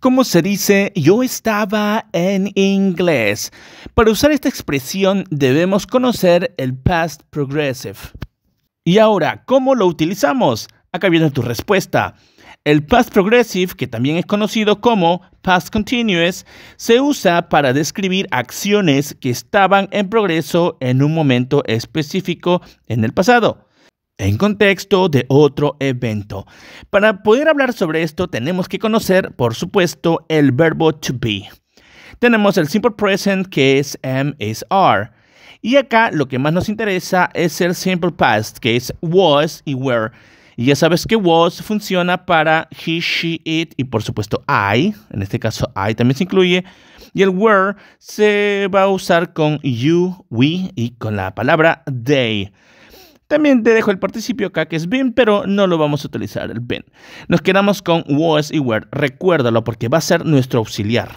¿Cómo se dice yo estaba en inglés? Para usar esta expresión debemos conocer el past progressive. Y ahora, ¿cómo lo utilizamos? Acá viene tu respuesta. El past progressive, que también es conocido como past continuous, se usa para describir acciones que estaban en progreso en un momento específico en el pasado en contexto de otro evento. Para poder hablar sobre esto tenemos que conocer, por supuesto, el verbo to be. Tenemos el simple present que es am, is, are. Y acá lo que más nos interesa es el simple past que es was y were. Y ya sabes que was funciona para he, she, it y por supuesto I. En este caso I también se incluye. Y el were se va a usar con you, we y con la palabra they. También te dejo el participio acá que es been, pero no lo vamos a utilizar el been. Nos quedamos con was y were. Recuérdalo porque va a ser nuestro auxiliar.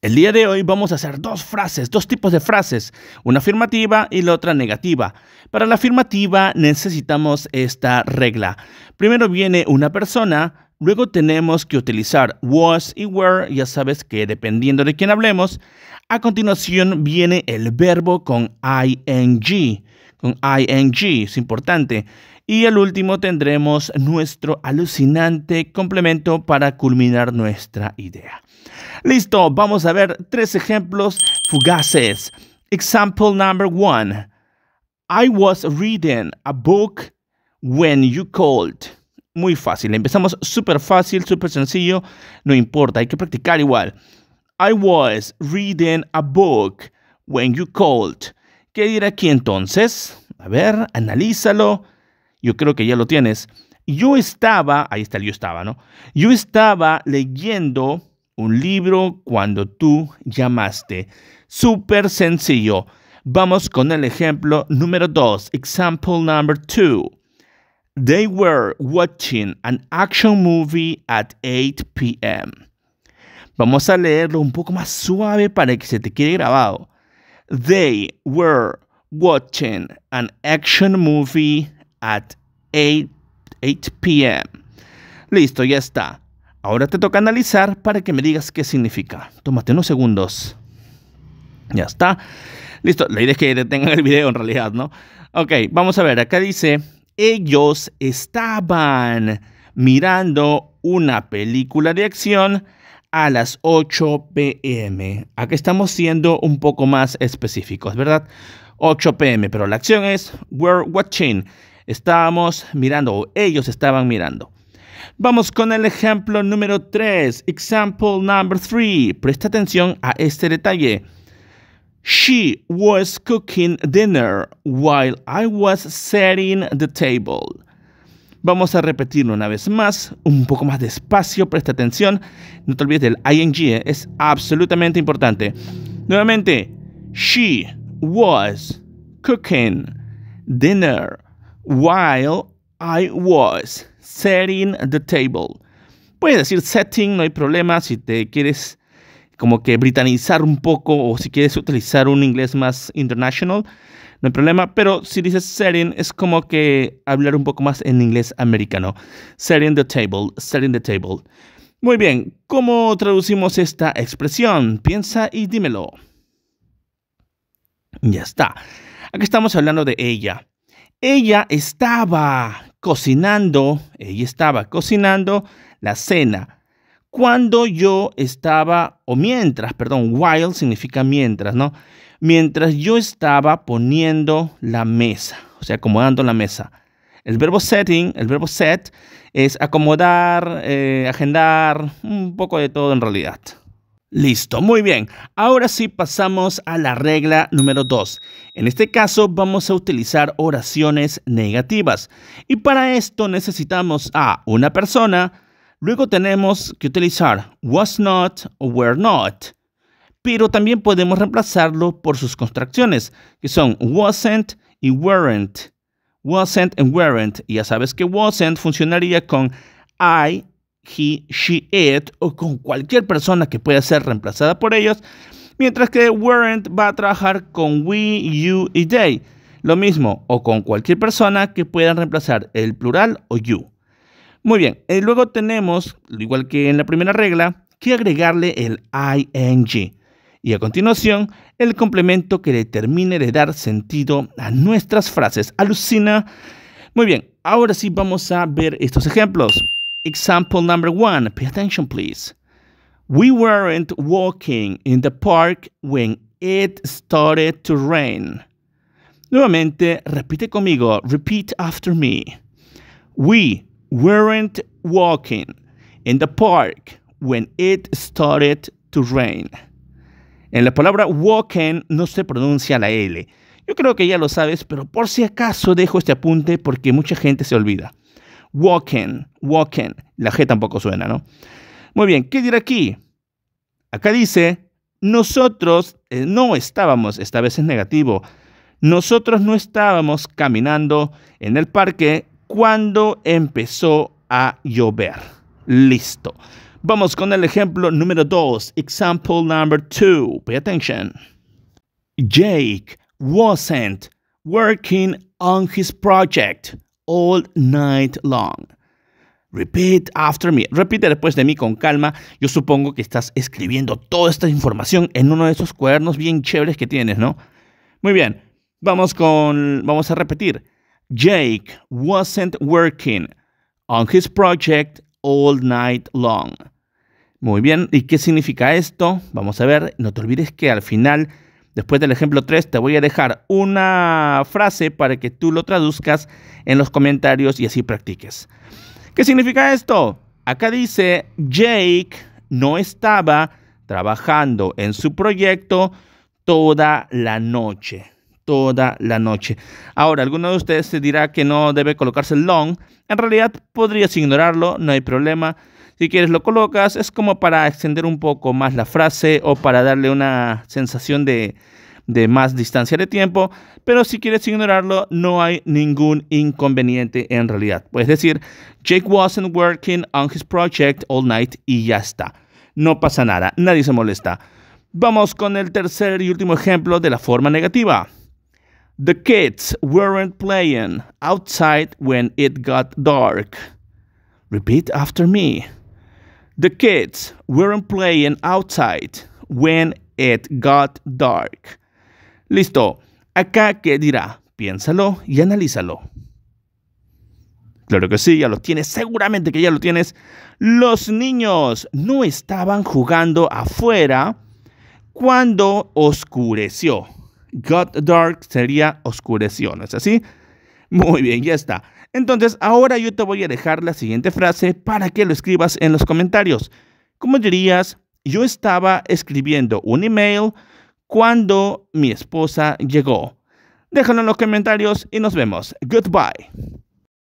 El día de hoy vamos a hacer dos frases, dos tipos de frases, una afirmativa y la otra negativa. Para la afirmativa necesitamos esta regla. Primero viene una persona, Luego tenemos que utilizar was y were, ya sabes que dependiendo de quién hablemos. A continuación viene el verbo con ing un ing, es importante. Y el último tendremos nuestro alucinante complemento para culminar nuestra idea. Listo, vamos a ver tres ejemplos fugaces. Example number one. I was reading a book when you called. Muy fácil, empezamos súper fácil, súper sencillo, no importa, hay que practicar igual. I was reading a book when you called. ¿Qué dirá aquí entonces? A ver, analízalo. Yo creo que ya lo tienes. Yo estaba, ahí está el yo estaba, ¿no? Yo estaba leyendo un libro cuando tú llamaste. Súper sencillo. Vamos con el ejemplo número dos. Example number two. They were watching an action movie at 8 p.m. Vamos a leerlo un poco más suave para que se te quede grabado. They were watching an action movie at 8, p.m. Listo, ya está. Ahora te toca analizar para que me digas qué significa. Tómate unos segundos. Ya está. Listo, la idea que detengan el video en realidad, ¿no? Ok, vamos a ver, acá dice, ellos estaban mirando una película de acción a las 8 pm. Aquí estamos siendo un poco más específicos, ¿verdad? 8 pm, pero la acción es we're watching. Estábamos mirando, o ellos estaban mirando. Vamos con el ejemplo número 3, example number 3. Presta atención a este detalle. She was cooking dinner while I was setting the table. Vamos a repetirlo una vez más, un poco más despacio, presta atención. No te olvides del ing, eh, es absolutamente importante. Nuevamente, she was cooking dinner while I was setting the table. Puedes decir setting, no hay problema si te quieres como que britanizar un poco o si quieres utilizar un inglés más international, no hay problema, pero si dices setting es como que hablar un poco más en inglés americano. Setting the table, setting the table. Muy bien, ¿cómo traducimos esta expresión? Piensa y dímelo. Ya está. Aquí estamos hablando de ella. Ella estaba cocinando, ella estaba cocinando la cena cuando yo estaba, o mientras, perdón, while significa mientras, ¿no? Mientras yo estaba poniendo la mesa, o sea, acomodando la mesa. El verbo setting, el verbo set, es acomodar, eh, agendar, un poco de todo en realidad. Listo, muy bien. Ahora sí pasamos a la regla número 2. En este caso vamos a utilizar oraciones negativas. Y para esto necesitamos a una persona, Luego tenemos que utilizar was not o were not, pero también podemos reemplazarlo por sus contracciones, que son wasn't y weren't. Wasn't and weren't. Y ya sabes que wasn't funcionaría con I, he, she, it o con cualquier persona que pueda ser reemplazada por ellos, mientras que weren't va a trabajar con we, you y they. Lo mismo, o con cualquier persona que pueda reemplazar el plural o you. Muy bien, y eh, luego tenemos, igual que en la primera regla, que agregarle el ing y a continuación el complemento que le de dar sentido a nuestras frases. Alucina. Muy bien, ahora sí vamos a ver estos ejemplos. Example number one, pay attention please. We weren't walking in the park when it started to rain. Nuevamente, repite conmigo, repeat after me. We weren't walking in the park when it started to rain. En la palabra walking no se pronuncia la L. Yo creo que ya lo sabes, pero por si acaso dejo este apunte porque mucha gente se olvida. Walking, walking. La G tampoco suena, ¿no? Muy bien, ¿qué dirá aquí? Acá dice, nosotros eh, no estábamos, esta vez es negativo, nosotros no estábamos caminando en el parque cuando empezó a llover. Listo. Vamos con el ejemplo número dos. Example number two. Pay attention. Jake wasn't working on his project all night long. Repeat after me. Repite después de mí con calma. Yo supongo que estás escribiendo toda esta información en uno de esos cuadernos bien chéveres que tienes, ¿no? Muy bien. Vamos con vamos a repetir. Jake wasn't working on his project all night long. Muy bien, ¿y qué significa esto? Vamos a ver, no te olvides que al final, después del ejemplo 3, te voy a dejar una frase para que tú lo traduzcas en los comentarios y así practiques. ¿Qué significa esto? Acá dice, Jake no estaba trabajando en su proyecto toda la noche toda la noche. Ahora, alguno de ustedes se dirá que no debe colocarse el long. En realidad podrías ignorarlo, no hay problema. Si quieres lo colocas, es como para extender un poco más la frase o para darle una sensación de, de más distancia de tiempo, pero si quieres ignorarlo, no hay ningún inconveniente en realidad. Puedes decir, Jake wasn't working on his project all night y ya está. No pasa nada, nadie se molesta. Vamos con el tercer y último ejemplo de la forma negativa. The kids weren't playing outside when it got dark. Repeat after me. The kids weren't playing outside when it got dark. Listo. Acá ¿qué dirá, piénsalo y analízalo. Claro que sí, ya lo tienes, seguramente que ya lo tienes. Los niños no estaban jugando afuera cuando oscureció got dark sería oscureció, ¿no es así? Muy bien, ya está. Entonces, ahora yo te voy a dejar la siguiente frase para que lo escribas en los comentarios. Como dirías? Yo estaba escribiendo un email cuando mi esposa llegó. Déjalo en los comentarios y nos vemos. Goodbye.